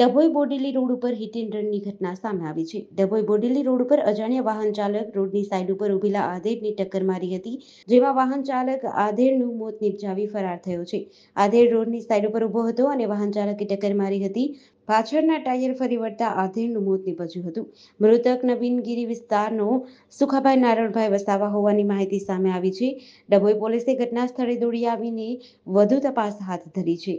Dabhoi Bodeli road ઉપર hit and રનની ઘટના સામે આવી છે ડભોઈ બોડેલી રોડ ઉપર અજાણ્યા વાહન ચાલક રોડની સાઈડ ઉપર ઉભેલા આધેડની ટક્કર મારી હતી જેમાં વાહન ચાલક આધેડનું મોત નિપજાવી ફરાર થયો છે આધેડ રોડની સાઈડ ઉપર ઊભો હતો અને વાહન ચાલકે ટક્કર મારી હતી પાછળના ટાયર ફરી વળતા આધેડનું મોત નીપજ્યું હતું મૃતક નવીનગીરી વિસ્તારનો સુખાભાઈ નારણભાઈ વસાવા હોવાની માહિતી સામે આવી છે ડભોઈ પોલીસે ઘટના સ્થળે દોડી આવીને વધુ તપાસ હાથ ધરી છે